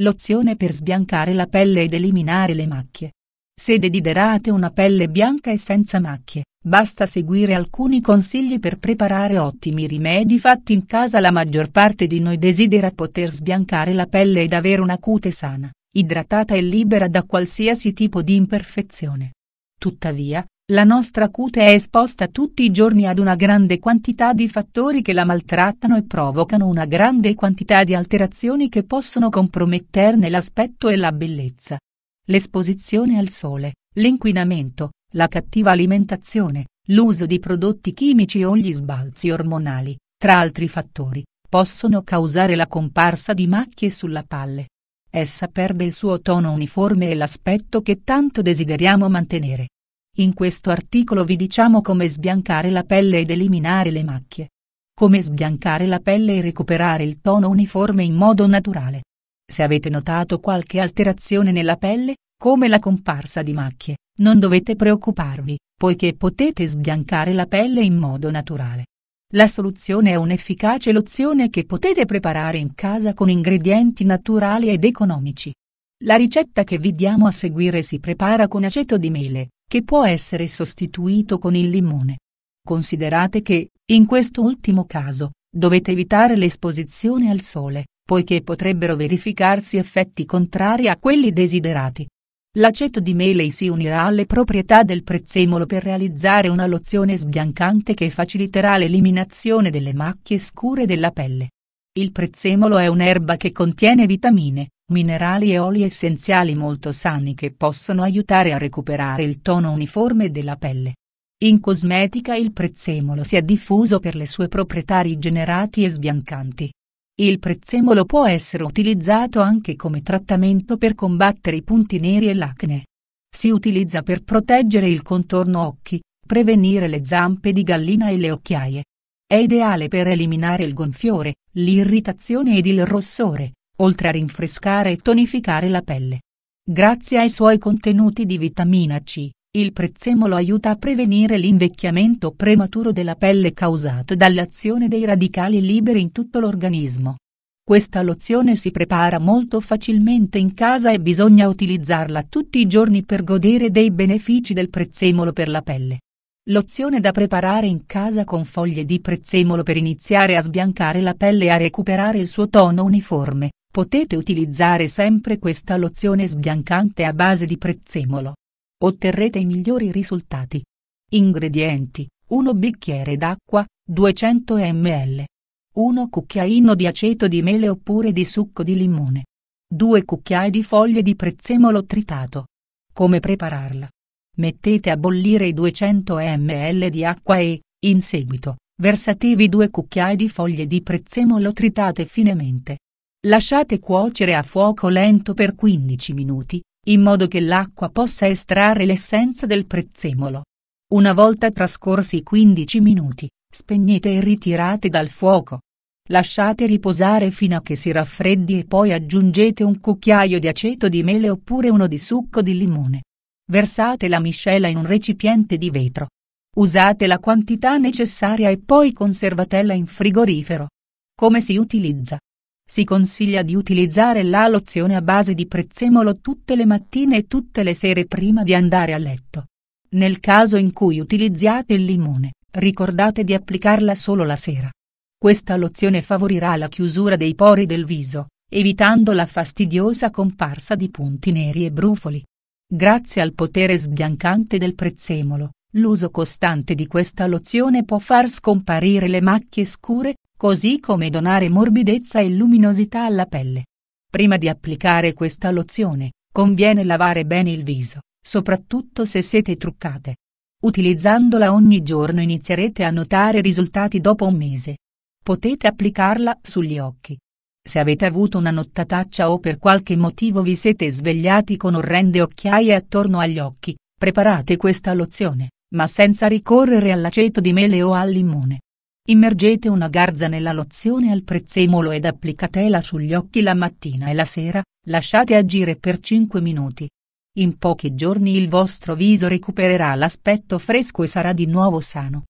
Lozione per sbiancare la pelle ed eliminare le macchie. Se desiderate una pelle bianca e senza macchie, basta seguire alcuni consigli per preparare ottimi rimedi fatti in casa. La maggior parte di noi desidera poter sbiancare la pelle ed avere una cute sana, idratata e libera da qualsiasi tipo di imperfezione. Tuttavia, la nostra cute è esposta tutti i giorni ad una grande quantità di fattori che la maltrattano e provocano una grande quantità di alterazioni che possono comprometterne l'aspetto e la bellezza. L'esposizione al sole, l'inquinamento, la cattiva alimentazione, l'uso di prodotti chimici o gli sbalzi ormonali, tra altri fattori, possono causare la comparsa di macchie sulla palle. Essa perde il suo tono uniforme e l'aspetto che tanto desideriamo mantenere. In questo articolo vi diciamo come sbiancare la pelle ed eliminare le macchie. Come sbiancare la pelle e recuperare il tono uniforme in modo naturale. Se avete notato qualche alterazione nella pelle, come la comparsa di macchie, non dovete preoccuparvi, poiché potete sbiancare la pelle in modo naturale. La soluzione è un'efficace lozione che potete preparare in casa con ingredienti naturali ed economici. La ricetta che vi diamo a seguire si prepara con aceto di mele, che può essere sostituito con il limone. Considerate che, in questo ultimo caso, dovete evitare l'esposizione al sole, poiché potrebbero verificarsi effetti contrari a quelli desiderati. L'aceto di mele si unirà alle proprietà del prezzemolo per realizzare una lozione sbiancante che faciliterà l'eliminazione delle macchie scure della pelle. Il prezzemolo è un'erba che contiene vitamine, minerali e oli essenziali molto sani che possono aiutare a recuperare il tono uniforme della pelle. In cosmetica il prezzemolo si è diffuso per le sue proprietà rigenerati e sbiancanti. Il prezzemolo può essere utilizzato anche come trattamento per combattere i punti neri e l'acne. Si utilizza per proteggere il contorno occhi, prevenire le zampe di gallina e le occhiaie. È ideale per eliminare il gonfiore, l'irritazione ed il rossore, oltre a rinfrescare e tonificare la pelle. Grazie ai suoi contenuti di vitamina C, il prezzemolo aiuta a prevenire l'invecchiamento prematuro della pelle causato dall'azione dei radicali liberi in tutto l'organismo. Questa lozione si prepara molto facilmente in casa e bisogna utilizzarla tutti i giorni per godere dei benefici del prezzemolo per la pelle. Lozione da preparare in casa con foglie di prezzemolo per iniziare a sbiancare la pelle e a recuperare il suo tono uniforme. Potete utilizzare sempre questa lozione sbiancante a base di prezzemolo. Otterrete i migliori risultati. Ingredienti: 1 bicchiere d'acqua, 200 ml. 1 cucchiaino di aceto di mele oppure di succo di limone. 2 cucchiai di foglie di prezzemolo tritato. Come prepararla? Mettete a bollire i 200 ml di acqua e, in seguito, versatevi 2 cucchiai di foglie di prezzemolo tritate finemente. Lasciate cuocere a fuoco lento per 15 minuti, in modo che l'acqua possa estrarre l'essenza del prezzemolo. Una volta trascorsi i 15 minuti, spegnete e ritirate dal fuoco. Lasciate riposare fino a che si raffreddi e poi aggiungete un cucchiaio di aceto di mele oppure uno di succo di limone. Versate la miscela in un recipiente di vetro. Usate la quantità necessaria e poi conservatela in frigorifero. Come si utilizza? Si consiglia di utilizzare la lozione a base di prezzemolo tutte le mattine e tutte le sere prima di andare a letto. Nel caso in cui utilizziate il limone, ricordate di applicarla solo la sera. Questa lozione favorirà la chiusura dei pori del viso, evitando la fastidiosa comparsa di punti neri e brufoli. Grazie al potere sbiancante del prezzemolo, l'uso costante di questa lozione può far scomparire le macchie scure così come donare morbidezza e luminosità alla pelle. Prima di applicare questa lozione, conviene lavare bene il viso, soprattutto se siete truccate. Utilizzandola ogni giorno inizierete a notare risultati dopo un mese. Potete applicarla sugli occhi. Se avete avuto una nottataccia o per qualche motivo vi siete svegliati con orrende occhiaie attorno agli occhi, preparate questa lozione, ma senza ricorrere all'aceto di mele o al limone. Immergete una garza nella lozione al prezzemolo ed applicatela sugli occhi la mattina e la sera, lasciate agire per 5 minuti. In pochi giorni il vostro viso recupererà l'aspetto fresco e sarà di nuovo sano.